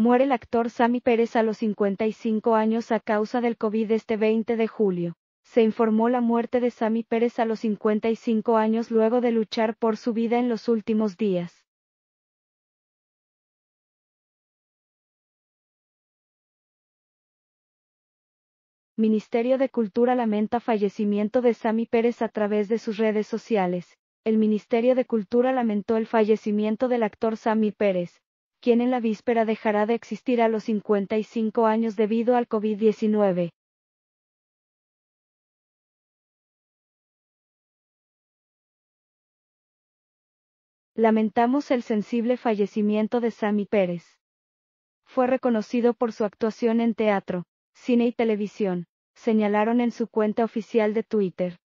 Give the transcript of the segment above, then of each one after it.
Muere el actor Sammy Pérez a los 55 años a causa del COVID este 20 de julio. Se informó la muerte de Sammy Pérez a los 55 años luego de luchar por su vida en los últimos días. Ministerio de Cultura lamenta fallecimiento de Sami Pérez a través de sus redes sociales. El Ministerio de Cultura lamentó el fallecimiento del actor Sami Pérez, quien en la víspera dejará de existir a los 55 años debido al COVID-19. Lamentamos el sensible fallecimiento de Sammy Pérez. Fue reconocido por su actuación en teatro, cine y televisión, señalaron en su cuenta oficial de Twitter.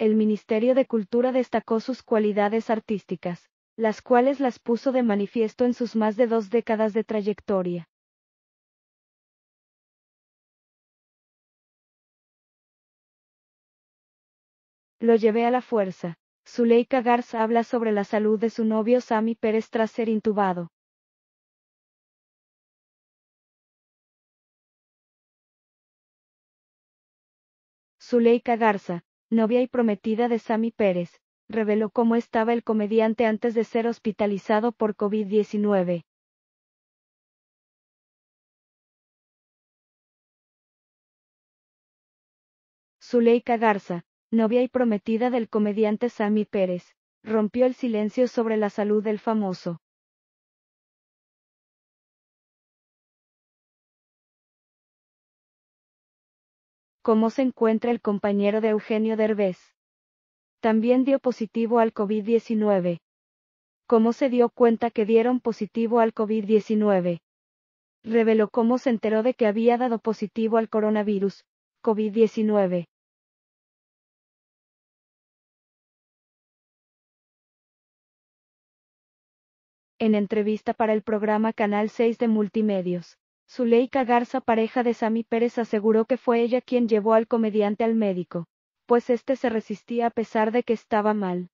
el Ministerio de Cultura destacó sus cualidades artísticas, las cuales las puso de manifiesto en sus más de dos décadas de trayectoria. Lo llevé a la fuerza. Zuleika Garza habla sobre la salud de su novio Sammy Pérez tras ser intubado. Zuleika Garza, novia y prometida de Sammy Pérez, reveló cómo estaba el comediante antes de ser hospitalizado por COVID-19. Zuleika Garza, novia y prometida del comediante Sammy Pérez, rompió el silencio sobre la salud del famoso. cómo se encuentra el compañero de Eugenio Derbez. También dio positivo al COVID-19. ¿Cómo se dio cuenta que dieron positivo al COVID-19? Reveló cómo se enteró de que había dado positivo al coronavirus, COVID-19. En entrevista para el programa Canal 6 de Multimedios. Zuleika Garza, pareja de Sami Pérez, aseguró que fue ella quien llevó al comediante al médico, pues este se resistía a pesar de que estaba mal.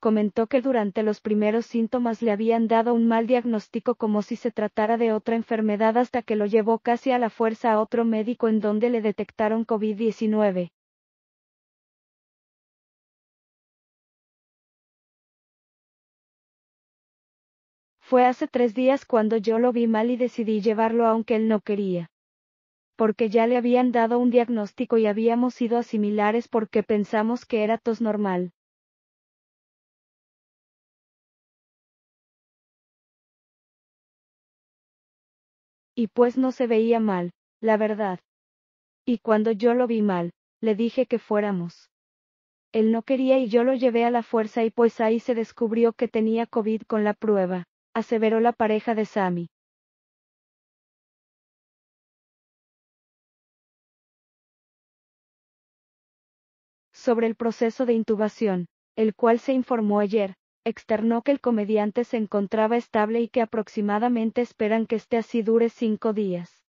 Comentó que durante los primeros síntomas le habían dado un mal diagnóstico como si se tratara de otra enfermedad hasta que lo llevó casi a la fuerza a otro médico en donde le detectaron COVID-19 Fue hace tres días cuando yo lo vi mal y decidí llevarlo aunque él no quería. Porque ya le habían dado un diagnóstico y habíamos sido asimilares porque pensamos que era tos normal. Y pues no se veía mal, la verdad. Y cuando yo lo vi mal, le dije que fuéramos. Él no quería y yo lo llevé a la fuerza y pues ahí se descubrió que tenía COVID con la prueba aseveró la pareja de Sami. Sobre el proceso de intubación, el cual se informó ayer, externó que el comediante se encontraba estable y que aproximadamente esperan que esté así dure cinco días.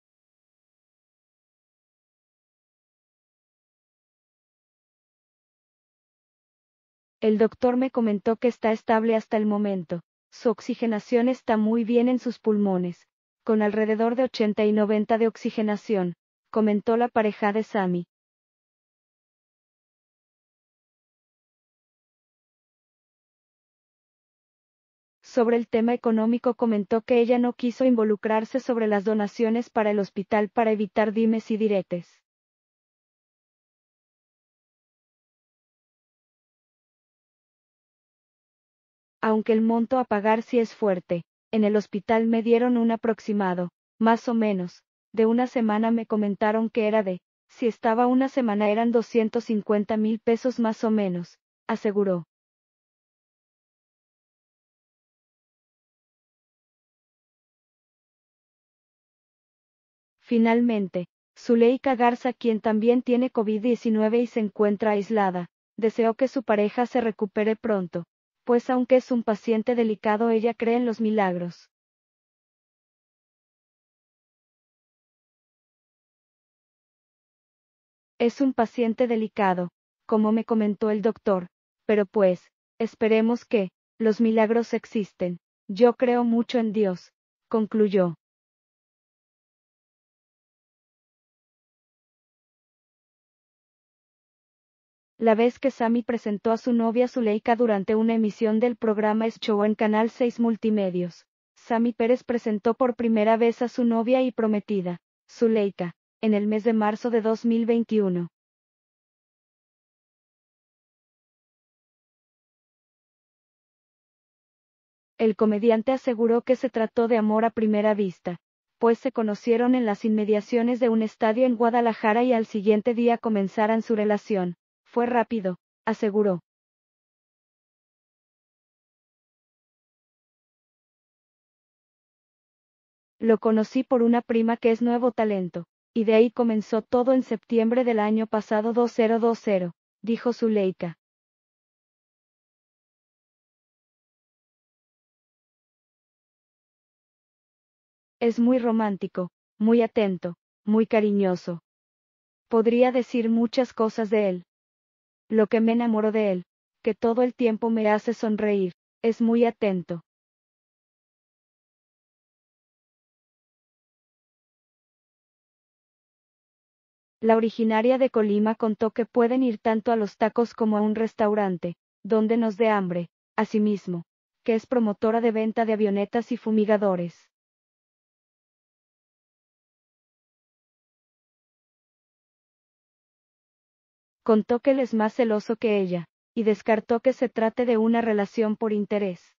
El doctor me comentó que está estable hasta el momento, su oxigenación está muy bien en sus pulmones, con alrededor de 80 y 90 de oxigenación, comentó la pareja de Sami. Sobre el tema económico comentó que ella no quiso involucrarse sobre las donaciones para el hospital para evitar dimes y diretes. aunque el monto a pagar sí es fuerte. En el hospital me dieron un aproximado, más o menos, de una semana me comentaron que era de, si estaba una semana eran 250 mil pesos más o menos, aseguró. Finalmente, Zuleika Garza, quien también tiene COVID-19 y se encuentra aislada, deseó que su pareja se recupere pronto pues aunque es un paciente delicado ella cree en los milagros. Es un paciente delicado, como me comentó el doctor, pero pues, esperemos que, los milagros existen. Yo creo mucho en Dios, concluyó. La vez que Sammy presentó a su novia Zuleika durante una emisión del programa Show en Canal 6 Multimedios. Sammy Pérez presentó por primera vez a su novia y prometida, Zuleika, en el mes de marzo de 2021. El comediante aseguró que se trató de amor a primera vista, pues se conocieron en las inmediaciones de un estadio en Guadalajara y al siguiente día comenzaran su relación. Fue rápido, aseguró. Lo conocí por una prima que es nuevo talento, y de ahí comenzó todo en septiembre del año pasado 2020, dijo Zuleika. Es muy romántico, muy atento, muy cariñoso. Podría decir muchas cosas de él. Lo que me enamoro de él, que todo el tiempo me hace sonreír, es muy atento. La originaria de Colima contó que pueden ir tanto a los tacos como a un restaurante, donde nos dé hambre, asimismo, que es promotora de venta de avionetas y fumigadores. contó que él es más celoso que ella, y descartó que se trate de una relación por interés.